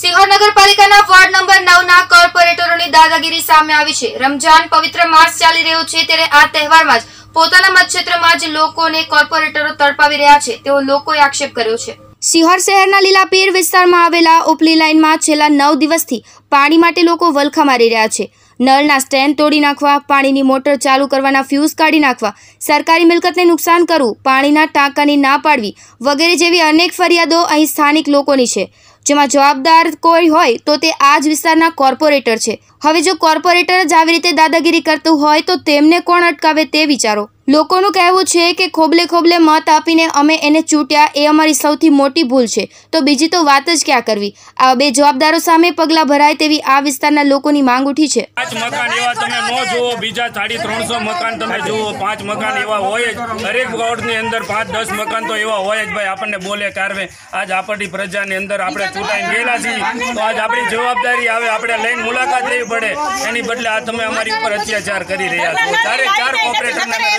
સિહોર નગરપાલિકાના ward number નવના કોર્પોરેટરોની દાદાગીરી સામે આવી છે રમજાન પવિત્ર માસ ચાલી રહ્યો છે ત્યારે આ તહેવારમાં જ પોતાના મતક્ષેત્રમાં જ લોકોને કોર્પોરેટરો તડપાવી રહ્યા છે તેવો લોકોએ આક્ષેપ કર્યો છે સિહોર શહેરના લીલાપીર વિસ્તારમાં આવેલા ઉપલી લાઇનમાં છેલ્લા નવ દિવસથી પાણી માટે લોકો વલખા મારી રહ્યા છે નળના સ્ટેન્ડ તોડી નાખવા પાણીની મોટર ચાલુ કરવાના ફ્યુઝ કાઢી નાખવા સરકારી મિલકતને નુકસાન કરવું પાણીના ટાંકાની ના પાડવી વગેરે જેવી અનેક ફરિયાદો અહીં સ્થાનિક લોકોની છે જેમાં જવાબદાર કોઈ હોય તો તે આ જ વિસ્તારના કોર્પોરેટર છે હવે જો કોર્પોરેટર જ આવી રીતે દાદાગીરી કરતું હોય તો તેમને કોણ અટકાવે તે વિચારો લોકોનું કહેવું છે કે ખોબલે ખોબલે મત આપીને અમે એને ચૂંટ્યા એ અમારી સૌથી મોટી ભૂલ છે તો બીજી તો વાત જ ક્યાં કરવી આ બે જવાબદારો સામે પગલાં ભરાય તેવી આ વિસ્તારના લોકોની માંગ ઉઠી છે પાંચ મકાન એવા તમે ન જુઓ બીજા સાડી ત્રણસો મકાન તમે જુઓ પાંચ મકાન એવા હોય જ દરેક વોર્ડની અંદર પાંચ દસ મકાન તો એવા હોય જ ભાઈ આપણને બોલે કારવે આજ આપણી પ્રજાની અંદર આપણે ગયેલા છીએ તો આજ આપણી જવાબદારી આવે આપણે લઈને મુલાકાત લેવી પડે એની બદલે આ તમે અમારી ઉપર અત્યાચાર કરી રહ્યા છો તારે ચાર કોર્પોરેટરના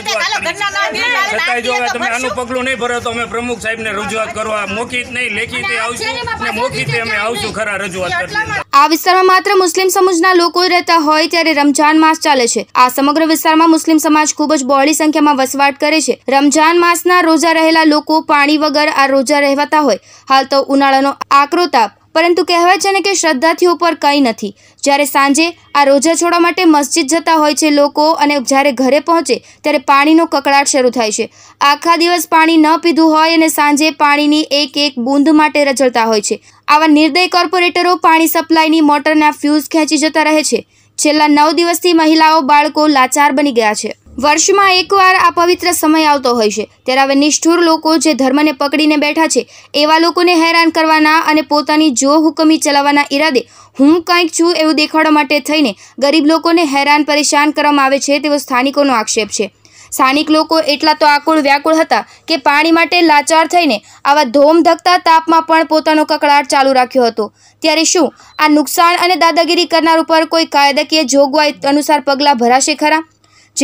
છતાંય જો તમે આનું પગલું નહીં ભરો તો અમે પ્રમુખ સાહેબને રજૂઆત કરવા મોકિત નહીં લેખિત આવશું અને અમે આવશું ખરા રજૂઆત કરી આ વિસ્તારમાં માત્ર મુસ્લિમ સમાજના લોકો રહેતા હોય ત્યારે રમજાન માસ ચાલે છે આ સમગ્ર વિસ્તારમાં મુસ્લિમ સમાજ ખૂબ જ બહોળી સંખ્યામાં વસવાટ કરે છે રમજાન માસના રોજા રહેલા લોકો પાણી વગર આ રોજા રહેવાતા હોય હાલ તો ઉનાળાનો આકરો તાપ પરંતુ કહેવાય છે ને કે શ્રદ્ધાથીઓ પર કંઈ નથી જ્યારે સાંજે આ રોજા છોડવા માટે મસ્જિદ જતા હોય છે લોકો અને જ્યારે ઘરે પહોંચે ત્યારે પાણીનો કકળાટ શરૂ થાય છે આખા દિવસ પાણી ન પીધું હોય અને સાંજે પાણીની એક એક બૂંદ માટે રજળતા હોય છે આવા નિર્દય કોર્પોરેટરો પાણી સપ્લાયની મોટરના ફ્યુઝ ખેંચી જતા રહે છે છેલ્લા નવ દિવસથી મહિલાઓ બાળકો લાચાર બની ગયા છે વર્ષમાં એકવાર આ પવિત્ર સમય આવતો હોય છે ત્યારે હવે નિષ્ઠુર લોકો જે ધર્મને પકડીને બેઠા છે એવા લોકોને હેરાન કરવાના અને પોતાની જો હુકમી ચલાવવાના ઈરાદે હું કંઈક છું એવું દેખાડવા માટે થઈને ગરીબ લોકોને હેરાન પરેશાન કરવામાં આવે છે તેવો સ્થાનિકોનો આક્ષેપ છે સ્થાનિક લોકો એટલા તો આકુળ વ્યાકુળ હતા કે પાણી માટે લાચાર થઈને આવા ધોમ ધકતા તાપમાં પણ પોતાનો કકળાટ ચાલુ રાખ્યો હતો ત્યારે શું આ નુકસાન અને દાદાગીરી કરનાર ઉપર કોઈ કાયદાકીય જોગવાઈ અનુસાર પગલાં ભરાશે ખરા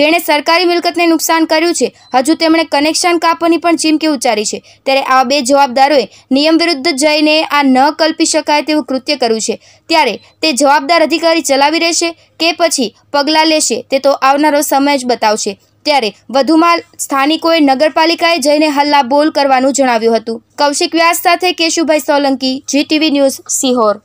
જેણે સરકારી મિલકતને નુકસાન કર્યું છે હજુ તેમણે કનેક્શન કાપવાની પણ ચીમકી ઉચ્ચારી છે ત્યારે આવા બે જવાબદારોએ નિયમ વિરુદ્ધ જઈને આ ન કલ્પી શકાય તેવું કૃત્ય કર્યું છે ત્યારે તે જવાબદાર અધિકારી ચલાવી રહેશે કે પછી પગલાં લેશે તે તો આવનારો સમય જ બતાવશે ત્યારે વધુમાં સ્થાનિકોએ નગરપાલિકાએ જઈને હલ્લા બોલ કરવાનું જણાવ્યું હતું કૌશિક વ્યાસ સાથે કેશુભાઈ સોલંકી જીટીવી ન્યૂઝ સિહોર